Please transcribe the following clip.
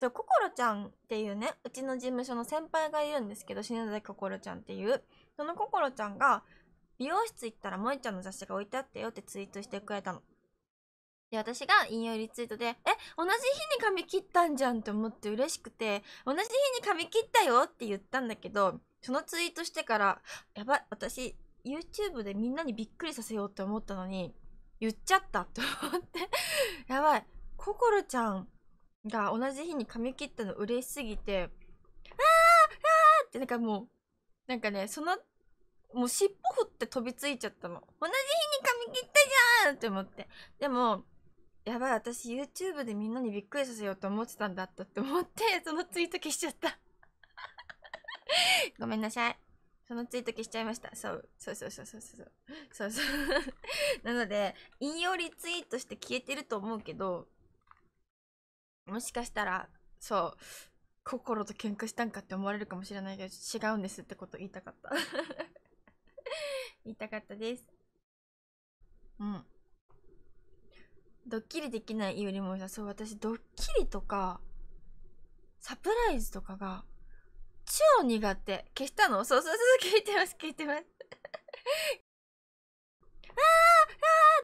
心ちゃんっていうね、うちの事務所の先輩がいるんですけど、篠崎ここ心ちゃんっていう、その心ちゃんが、美容室行ったら萌ちゃんの雑誌が置いてあったよってツイートしてくれたの。で、私が引用リツイートで、え、同じ日に髪切ったんじゃんって思って嬉しくて、同じ日に髪切ったよって言ったんだけど、そのツイートしてから、やばい、私、YouTube でみんなにびっくりさせようって思ったのに、言っちゃったって思ってやばい、心ちゃん、が同じ日に髪切ったの嬉しすぎて、あーあーってなんかもう、なんかね、その、もう尻尾振って飛びついちゃったの。同じ日に髪切ったじゃんって思って。でも、やばい、私 YouTube でみんなにびっくりさせようと思ってたんだったって思って、そのツイート消しちゃったごめんなさい。そのツイート消しちゃいました。そう。そうそうそうそうそう。そうそう なので、引用リツイートして消えてると思うけど、もしかしたらそう心と喧嘩したんかって思われるかもしれないけど違うんですってこと言いたかった 言いたかったですうんドッキリできないよりもさ、そう私ドッキリとかサプライズとかが超苦手消したのそうそうそう聞いてます聞いてます